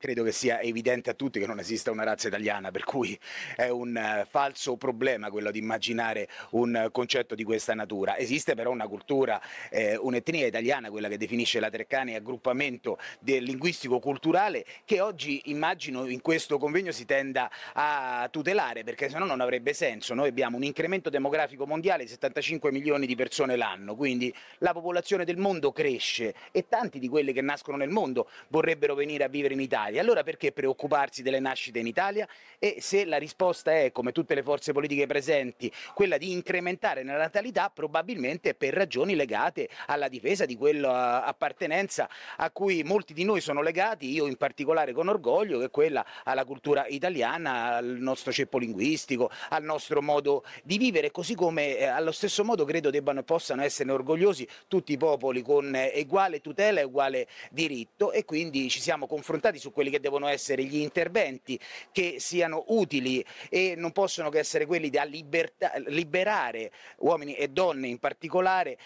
Credo che sia evidente a tutti che non esista una razza italiana, per cui è un eh, falso problema quello di immaginare un concetto di questa natura. Esiste però una cultura, eh, un'etnia italiana, quella che definisce la Treccani aggruppamento linguistico-culturale, che oggi immagino in questo convegno si tenda a tutelare, perché se no non avrebbe senso. Noi abbiamo un incremento demografico mondiale di 75 milioni di persone l'anno, quindi la popolazione del mondo cresce e tanti di quelli che nascono nel mondo vorrebbero venire a vivere in Italia. Italia. Allora perché preoccuparsi delle nascite in Italia? E se la risposta è, come tutte le forze politiche presenti, quella di incrementare la natalità, probabilmente per ragioni legate alla difesa di quella eh, appartenenza a cui molti di noi sono legati, io in particolare con orgoglio, che è quella alla cultura italiana, al nostro ceppo linguistico, al nostro modo di vivere, così come eh, allo stesso modo credo debbano e possano essere orgogliosi tutti i popoli con eh, uguale tutela e uguale diritto e quindi ci siamo confrontati su questo quelli che devono essere gli interventi che siano utili e non possono che essere quelli da libertà, liberare uomini e donne in particolare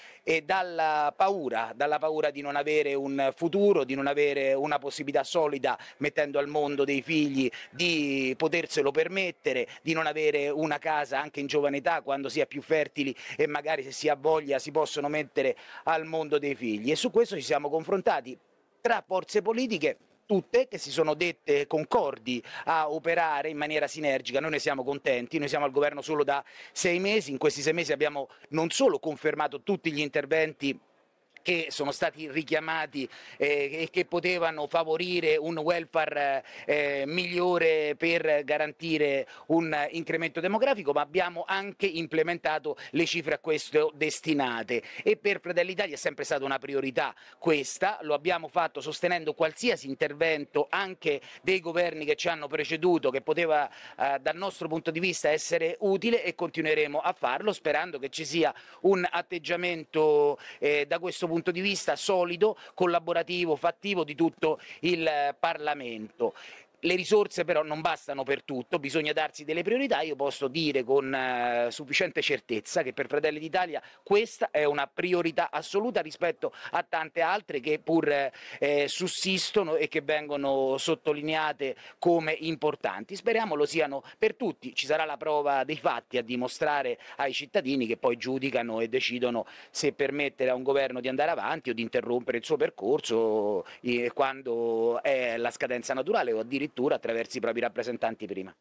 dalla paura, dalla paura di non avere un futuro, di non avere una possibilità solida mettendo al mondo dei figli, di poterselo permettere, di non avere una casa anche in giovane età quando si è più fertili e magari se si ha voglia si possono mettere al mondo dei figli e su questo ci siamo confrontati tra forze politiche tutte che si sono dette concordi a operare in maniera sinergica. Noi ne siamo contenti, noi siamo al governo solo da sei mesi, in questi sei mesi abbiamo non solo confermato tutti gli interventi che sono stati richiamati eh, e che potevano favorire un welfare eh, migliore per garantire un incremento demografico, ma abbiamo anche implementato le cifre a questo destinate e per Fratelli Italia è sempre stata una priorità questa, lo abbiamo fatto sostenendo qualsiasi intervento anche dei governi che ci hanno preceduto che poteva eh, dal nostro punto di vista essere utile e continueremo a farlo sperando che ci sia un atteggiamento eh, da questo punto punto di vista solido, collaborativo, fattivo di tutto il eh, Parlamento. Le risorse però non bastano per tutto, bisogna darsi delle priorità. Io posso dire con eh, sufficiente certezza che per Fratelli d'Italia questa è una priorità assoluta rispetto a tante altre che pur eh, sussistono e che vengono sottolineate come importanti. Speriamo lo siano per tutti. Ci sarà la prova dei fatti a dimostrare ai cittadini che poi giudicano e decidono se permettere a un governo di andare avanti o di interrompere il suo percorso eh, quando è la scadenza naturale o addirittura cultura attraverso i propri rappresentanti prima.